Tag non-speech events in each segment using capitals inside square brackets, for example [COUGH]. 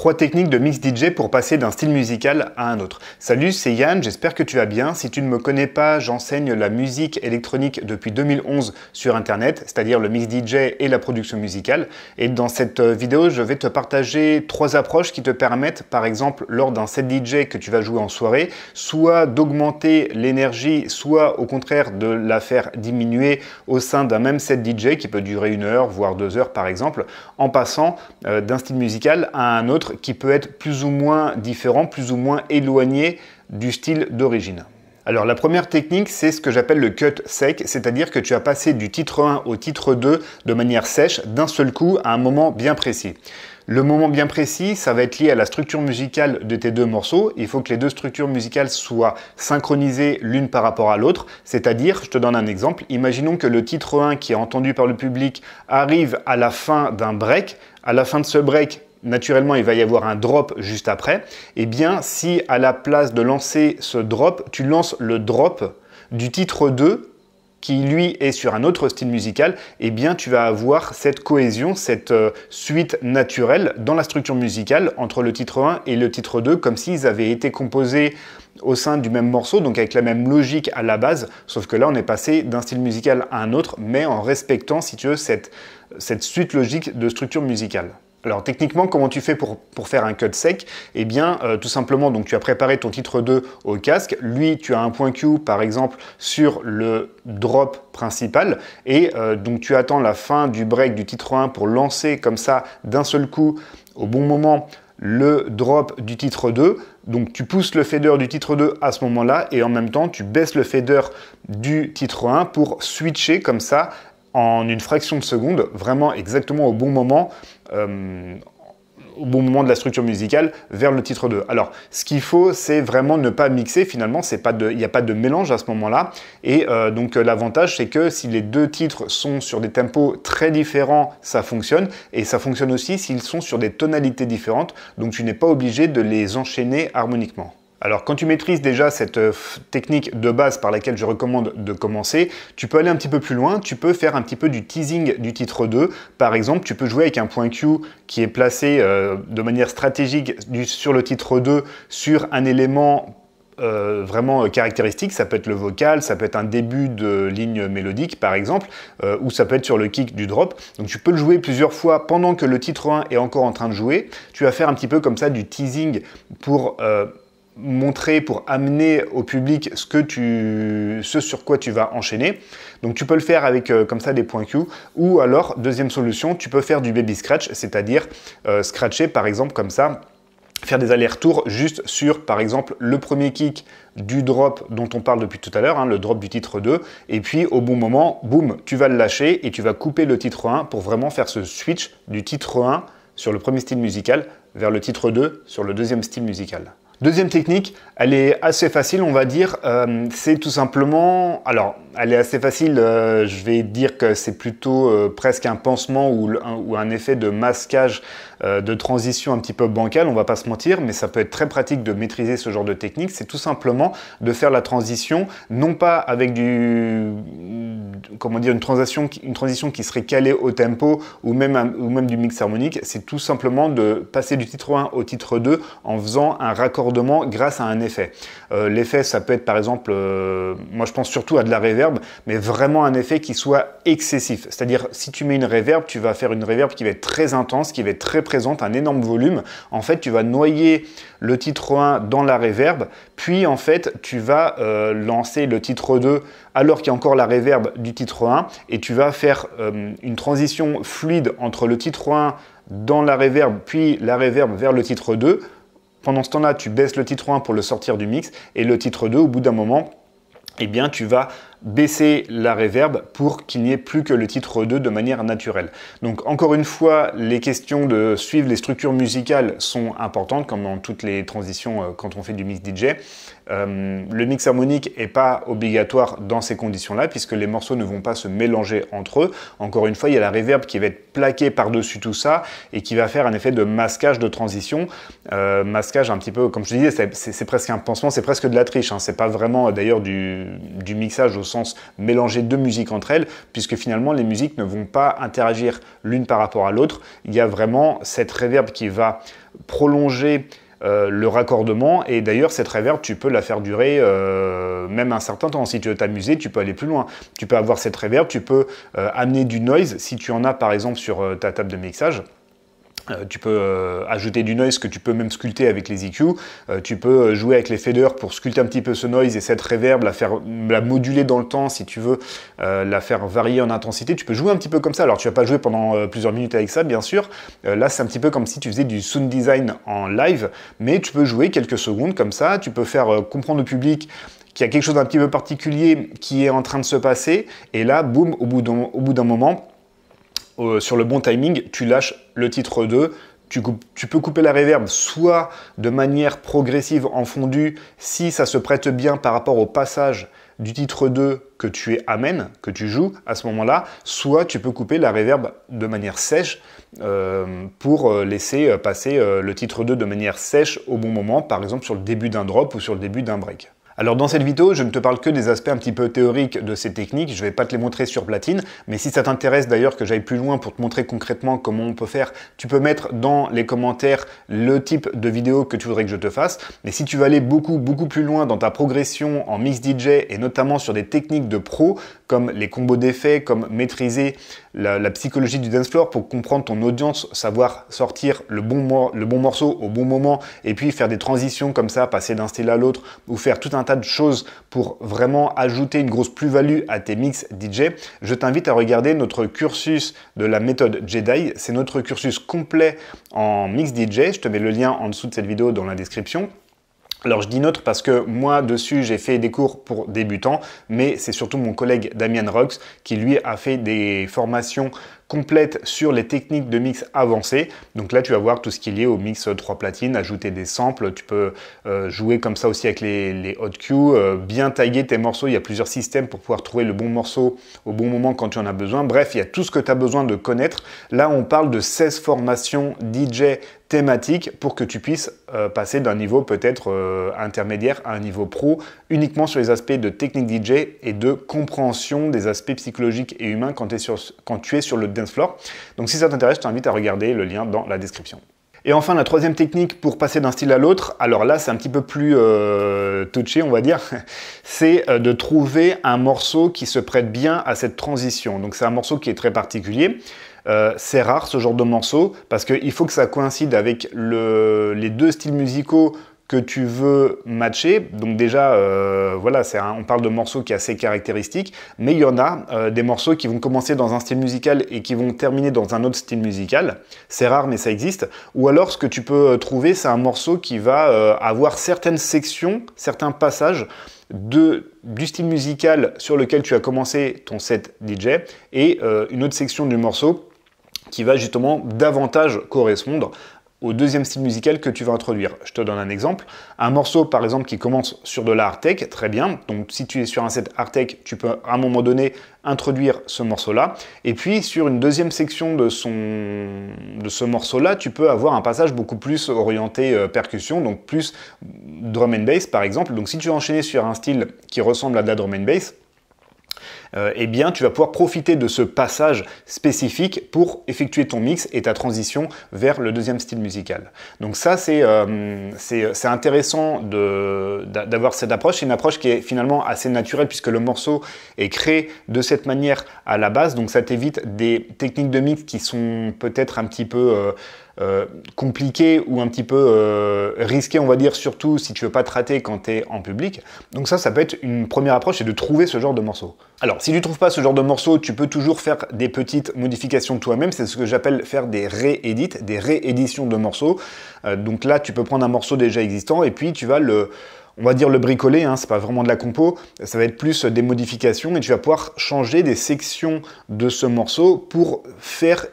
Trois techniques de mix DJ pour passer d'un style musical à un autre. Salut, c'est Yann, j'espère que tu vas bien. Si tu ne me connais pas, j'enseigne la musique électronique depuis 2011 sur Internet, c'est-à-dire le mix DJ et la production musicale. Et dans cette euh, vidéo, je vais te partager trois approches qui te permettent, par exemple, lors d'un set DJ que tu vas jouer en soirée, soit d'augmenter l'énergie, soit au contraire de la faire diminuer au sein d'un même set DJ qui peut durer une heure, voire deux heures par exemple, en passant euh, d'un style musical à un autre qui peut être plus ou moins différent, plus ou moins éloigné du style d'origine. Alors la première technique, c'est ce que j'appelle le cut sec, c'est-à-dire que tu as passé du titre 1 au titre 2 de manière sèche, d'un seul coup, à un moment bien précis. Le moment bien précis, ça va être lié à la structure musicale de tes deux morceaux. Il faut que les deux structures musicales soient synchronisées l'une par rapport à l'autre. C'est-à-dire, je te donne un exemple, imaginons que le titre 1 qui est entendu par le public arrive à la fin d'un break. À la fin de ce break, naturellement il va y avoir un drop juste après, eh bien si à la place de lancer ce drop, tu lances le drop du titre 2 qui lui est sur un autre style musical, eh bien tu vas avoir cette cohésion, cette euh, suite naturelle dans la structure musicale entre le titre 1 et le titre 2, comme s'ils avaient été composés au sein du même morceau, donc avec la même logique à la base, sauf que là on est passé d'un style musical à un autre, mais en respectant, si tu veux, cette suite logique de structure musicale. Alors techniquement, comment tu fais pour, faire un cut sec Eh bien, euh, tout simplement, donc tu as préparé ton titre 2 au casque. Lui, tu as un point Q, par exemple, sur le drop principal. Et euh, donc, tu attends la fin du break du titre 1 pour lancer comme ça, d'un seul coup, au bon moment, le drop du titre 2. Donc tu pousses le fader du titre 2 à ce moment-là et en même temps tu baisses le fader du titre 1 pour switcher comme ça en une fraction de seconde, vraiment exactement au bon moment, euh, au bon moment de la structure musicale, vers le titre 2. Alors, ce qu'il faut, c'est vraiment ne pas mixer, finalement, il n'y a pas de mélange à ce moment-là, et euh, donc euh, l'avantage, c'est que si les deux titres sont sur des tempos très différents, ça fonctionne, et ça fonctionne aussi s'ils sont sur des tonalités différentes, donc tu n'es pas obligé de les enchaîner harmoniquement. Alors quand tu maîtrises déjà cette euh, technique de base par laquelle je recommande de commencer, tu peux aller un petit peu plus loin, tu peux faire un petit peu du teasing du titre 2. Par exemple, tu peux jouer avec un point Q qui est placé euh, de manière stratégique sur le titre 2 sur un élément euh, vraiment caractéristique. Ça peut être le vocal, ça peut être un début de ligne mélodique par exemple, ou ça peut être sur le kick du drop. Donc tu peux le jouer plusieurs fois pendant que le titre 1 est encore en train de jouer. Tu vas faire un petit peu comme ça du teasing pour montrer, pour amener au public ce, sur quoi tu vas enchaîner. Donc tu peux le faire avec euh, comme ça des points Q. Ou alors, deuxième solution, tu peux faire du baby scratch, c'est-à-dire euh, scratcher par exemple comme ça, faire des allers-retours juste sur par exemple le premier kick du drop dont on parle depuis tout à l'heure, hein, le drop du titre 2, et puis au bon moment, boum, tu vas le lâcher et tu vas couper le titre 1 pour vraiment faire ce switch du titre 1 sur le premier style musical vers le titre 2 sur le deuxième style musical. Deuxième technique, elle est assez facile, on va dire. Euh, c'est tout simplement, alors, elle est assez facile. Euh, je vais dire que c'est plutôt euh, presque un pansement ou, un effet de masquage de transition un petit peu bancale, On va pas se mentir, mais ça peut être très pratique de maîtriser ce genre de technique. C'est tout simplement de faire la transition, non pas avec du, comment dire, une transition, une transition qui serait calée au tempo ou même, ou même du mix harmonique. C'est tout simplement de passer du titre 1 au titre 2 en faisant un raccord grâce à un effet. Euh, l'effet, ça peut être par exemple, euh, moi je pense surtout à de la reverb, mais vraiment un effet qui soit excessif. C'est-à-dire, si tu mets une reverb, tu vas faire une reverb qui va être très intense, qui va être très présente, un énorme volume. En fait, tu vas noyer le titre 1 dans la reverb, puis en fait, tu vas euh, lancer le titre 2 alors qu'il y a encore la reverb du titre 1 et tu vas faire une transition fluide entre le titre 1 dans la reverb, puis la reverb vers le titre 2 pendant ce temps-là, tu baisses le titre 1 pour le sortir du mix et le titre 2, au bout d'un moment, eh bien, tu vas baisser la réverb pour qu'il n'y ait plus que le titre 2 de manière naturelle. Donc encore une fois, les questions de suivre les structures musicales sont importantes, comme dans toutes les transitions euh, quand on fait du mix DJ. Euh, le mix harmonique n'est pas obligatoire dans ces conditions-là, puisque les morceaux ne vont pas se mélanger entre eux. Encore une fois, il y a la réverb qui va être plaquée par-dessus tout ça et qui va faire un effet de masquage de transition. Euh, masquage un petit peu, comme je disais, c'est presque un pansement, c'est presque de la triche. Hein. C'est pas vraiment d'ailleurs du, du mixage au sens mélanger deux musiques entre elles, puisque finalement les musiques ne vont pas interagir l'une par rapport à l'autre. Il y a vraiment cette réverbe qui va prolonger euh, le raccordement. Et d'ailleurs, cette réverb, tu peux la faire durer euh, même un certain temps. Si tu veux t'amuser, tu peux aller plus loin. Tu peux avoir cette réverb, tu peux euh, amener du noise si tu en as par exemple sur ta table de mixage. Euh, tu peux euh, ajouter du noise que tu peux même sculpter avec les EQ. Euh, tu peux jouer avec les faders pour sculpter un petit peu ce noise et cette reverb, la faire la moduler dans le temps si tu veux, la faire varier en intensité. Tu peux jouer un petit peu comme ça. Alors tu vas pas jouer pendant plusieurs minutes avec ça, bien sûr. là, c'est un petit peu comme si tu faisais du sound design en live, mais tu peux jouer quelques secondes comme ça. Tu peux faire comprendre au public qu'il y a quelque chose d'un petit peu particulier qui est en train de se passer. Et là, boum, au bout d'un moment sur le bon timing, tu lâches le titre 2. Tu, peux couper la réverbe soit de manière progressive en fondu, si ça se prête bien par rapport au passage du titre 2 que tu es que tu joues à ce moment-là, soit tu peux couper la réverbe de manière sèche euh, pour euh, laisser euh, passer le titre 2 de manière sèche au bon moment, par exemple sur le début d'un drop ou sur le début d'un break. Alors dans cette vidéo, je ne te parle que des aspects un petit peu théoriques de ces techniques, je ne vais pas te les montrer sur platine, mais si ça t'intéresse d'ailleurs que j'aille plus loin pour te montrer concrètement comment on peut faire, tu peux mettre dans les commentaires le type de vidéo que tu voudrais que je te fasse. Mais si tu veux aller beaucoup beaucoup plus loin dans ta progression en mix DJ et notamment sur des techniques de pro comme les combos d'effets, comme maîtriser la, psychologie du dance floor pour comprendre ton audience, savoir sortir le bon, le bon morceau au bon moment et puis faire des transitions comme ça, passer d'un style à l'autre ou faire tout un de choses pour vraiment ajouter une grosse plus-value à tes mix DJ, je t'invite à regarder notre cursus de la méthode Jedi. C'est notre cursus complet en mix DJ. Je te mets le lien en dessous de cette vidéo dans la description. Alors je dis notre parce que moi dessus j'ai fait des cours pour débutants, mais c'est surtout mon collègue Damien Rox qui lui a fait des formations complète sur les techniques de mix avancées. Donc là, tu vas voir tout ce qui est lié au mix 3 euh, platines, ajouter des samples, tu peux euh, jouer comme ça aussi avec les, hot cues, euh, bien tailler tes morceaux, il y a plusieurs systèmes pour pouvoir trouver le bon morceau au bon moment quand tu en as besoin. Bref, il y a tout ce que tu as besoin de connaître. Là, on parle de 16 formations DJ thématique pour que tu puisses euh, passer d'un niveau peut-être euh, intermédiaire à un niveau pro uniquement sur les aspects de technique DJ et de compréhension des aspects psychologiques et humains quand, tu es sur le dance floor. Donc si ça t'intéresse, je t'invite à regarder le lien dans la description. Et enfin, la troisième technique pour passer d'un style à l'autre, alors là, c'est un petit peu plus euh, touché, on va dire, [LAUGHS] c'est de trouver un morceau qui se prête bien à cette transition. Donc, c'est un morceau qui est très particulier. Euh, c'est rare ce genre de morceau parce qu'il faut que ça coïncide avec les deux styles musicaux que tu veux matcher. Donc déjà, euh, voilà, on parle de morceaux qui est assez caractéristique, mais il y en a euh, des morceaux qui vont commencer dans un style musical et qui vont terminer dans un autre style musical. C'est rare, mais ça existe. Ou alors, ce que tu peux trouver, c'est un morceau qui va avoir certaines sections, certains passages de, du style musical sur lequel tu as commencé ton set DJ et une autre section du morceau qui va justement davantage correspondre au deuxième style musical que tu vas introduire. Je te donne un exemple. Un morceau, par exemple, qui commence sur de la hard tech, très bien. Donc, si tu es sur un set hard tech, tu peux à un moment donné introduire ce morceau-là. Et puis, sur une deuxième section de, son... de ce morceau-là, tu peux avoir un passage beaucoup plus orienté euh, percussion, donc plus drum and bass, par exemple. Donc, si tu veux enchaîner sur un style qui ressemble à de la drum and bass, euh, eh bien tu vas pouvoir profiter de ce passage spécifique pour effectuer ton mix et ta transition vers le deuxième style musical. Donc ça c'est euh, intéressant d'avoir cette approche, c'est une approche qui est finalement assez naturelle puisque le morceau est créé de cette manière à la base, donc ça t'évite des techniques de mix qui sont peut-être un petit peu... Euh, euh, compliqué ou un petit peu euh, risqué, on va dire, surtout si tu veux pas te rater quand tu es en public. Donc ça, ça peut être une première approche, c'est de trouver ce genre de morceau. Alors, si tu trouves pas ce genre de morceau, tu peux toujours faire des petites modifications toi-même. C'est ce que j'appelle faire des réédits, des rééditions de morceaux. Euh, donc là, tu peux prendre un morceau déjà existant et puis tu vas le on va dire le bricoler, ce hein, c'est pas vraiment de la compo, ça va être plus des modifications et tu vas pouvoir changer des sections de ce morceau pour faire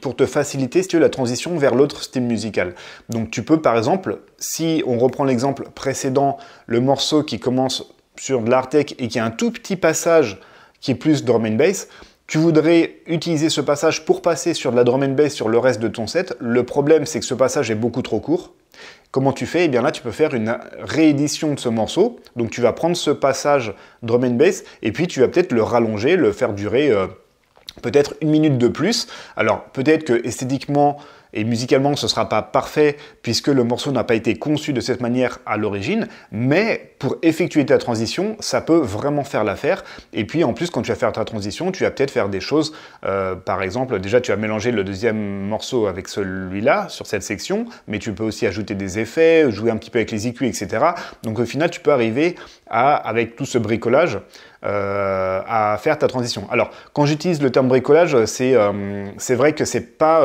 pour te faciliter la transition vers l'autre style musical. Donc tu peux par exemple, si on reprend l'exemple précédent, le morceau qui commence sur de l'artec et qui a un tout petit passage qui est plus drum and bass, tu voudrais utiliser ce passage pour passer sur de la drum and bass sur le reste de ton set. Le problème, c'est que ce passage est beaucoup trop court. Comment tu fais Eh bien là, tu peux faire une réédition de ce morceau. Donc tu vas prendre ce passage drum and bass et puis tu vas peut-être le rallonger, le faire durer euh, peut-être une minute de plus. Alors peut-être que esthétiquement, et musicalement, ce sera pas parfait puisque le morceau n'a pas été conçu de cette manière à l'origine, mais pour effectuer ta transition, ça peut vraiment faire l'affaire. Et puis en plus, quand tu vas faire ta transition, tu vas peut-être faire des choses, euh, par exemple, déjà tu as mélangé le deuxième morceau avec celui-là sur cette section, mais tu peux aussi ajouter des effets, jouer un petit peu avec les IQ, etc. Donc au final, tu peux arriver à, avec tout ce bricolage, euh, à faire ta transition. Alors, quand j'utilise le terme bricolage, c'est euh, c'est vrai que c'est pas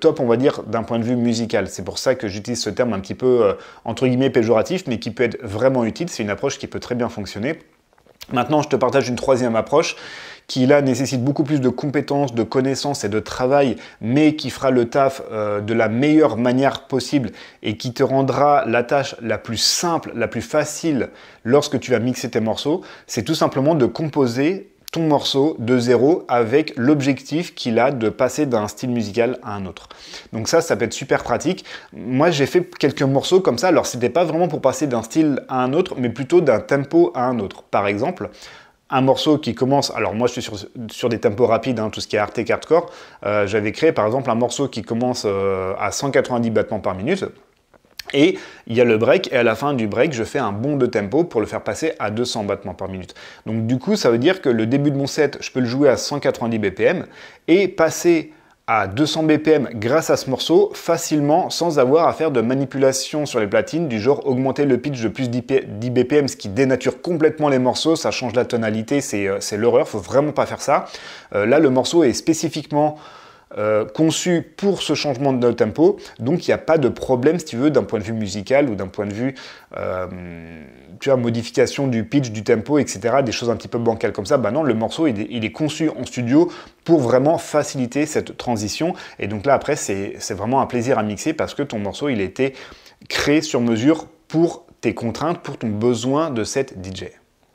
top, on va dire, d'un point de vue musical. C'est pour ça que j'utilise ce terme un petit peu, euh, entre guillemets, péjoratif, mais qui peut être vraiment utile. C'est une approche qui peut très bien fonctionner. Maintenant, je te partage une troisième approche qui là nécessite beaucoup plus de compétences, de connaissances et de travail, mais qui fera le taf euh, de la meilleure manière possible et qui te rendra la tâche la plus simple, la plus facile lorsque tu vas mixer tes morceaux, c'est tout simplement de composer ton morceau de zéro avec l'objectif qu'il a de passer d'un style musical à un autre. Donc ça, ça peut être super pratique. Moi, j'ai fait quelques morceaux comme ça. Alors, c'était pas vraiment pour passer d'un style à un autre, mais plutôt d'un tempo à un autre. Par exemple, un morceau qui commence, alors moi je suis sur, sur des tempos rapides, hein, tout ce qui est art et hardcore, euh, j'avais créé par exemple un morceau qui commence euh, à 190 battements par minute, et il y a le break, et à la fin du break, je fais un bond de tempo pour le faire passer à 200 battements par minute. Donc du coup, ça veut dire que le début de mon set, je peux le jouer à 190 BPM, et passer à 200 BPM grâce à ce morceau facilement sans avoir à faire de manipulation sur les platines du genre augmenter le pitch de plus 10 BPM ce qui dénature complètement les morceaux, ça change la tonalité, c'est euh, l'horreur, faut vraiment pas faire ça. Euh, là le morceau est spécifiquement euh, conçu pour ce changement de tempo, donc il n'y a pas de problème, si tu veux, d'un point de vue musical ou d'un point de vue, euh, tu vois, modification du pitch, du tempo, etc., des choses un petit peu bancales comme ça. Ben non, le morceau, il est, conçu en studio pour vraiment faciliter cette transition. Et donc là, après, c'est vraiment un plaisir à mixer parce que ton morceau, il a été créé sur mesure pour tes contraintes, pour ton besoin de cette DJ.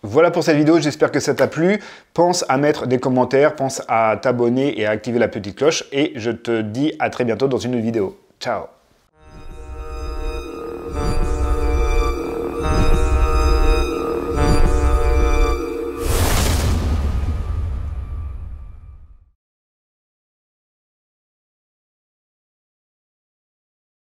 Voilà pour cette vidéo, j'espère que ça t'a plu. Pense à mettre des commentaires, pense à t'abonner et à activer la petite cloche. Et je te dis à très bientôt dans une autre vidéo. Ciao